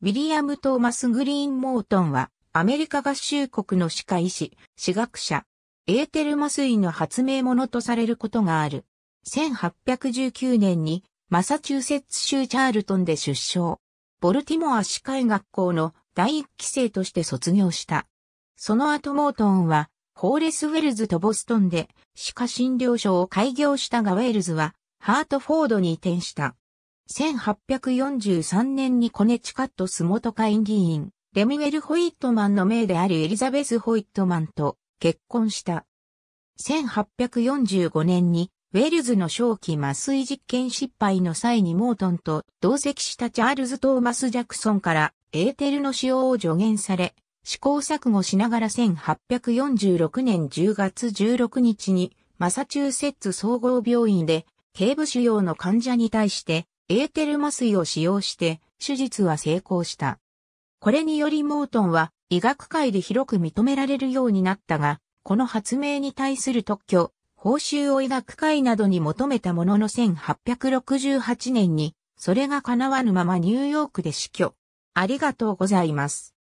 ウィリアム・トーマス・グリーン・モートンは、アメリカ合衆国の歯科医師、歯学者、エーテル麻酔の発明者とされることがある。1819年に、マサチューセッツ州チャールトンで出生。ボルティモア歯科医学校の第一期生として卒業した。その後モートンは、ホーレス・ウェルズとボストンで歯科診療所を開業したがウェルズは、ハートフォードに移転した。1843年にコネチカットス元会議員、レミウェル・ホイットマンの命であるエリザベス・ホイットマンと結婚した。1845年にウェールズの正気麻酔実験失敗の際にモートンと同席したチャールズ・トーマス・ジャクソンからエーテルの使用を助言され、試行錯誤しながら1846年10月16日にマサチューセッツ総合病院で頸部腫瘍の患者に対してエーテル麻酔を使用して手術は成功した。これによりモートンは医学界で広く認められるようになったが、この発明に対する特許、報酬を医学界などに求めたものの1868年に、それが叶わぬままニューヨークで死去。ありがとうございます。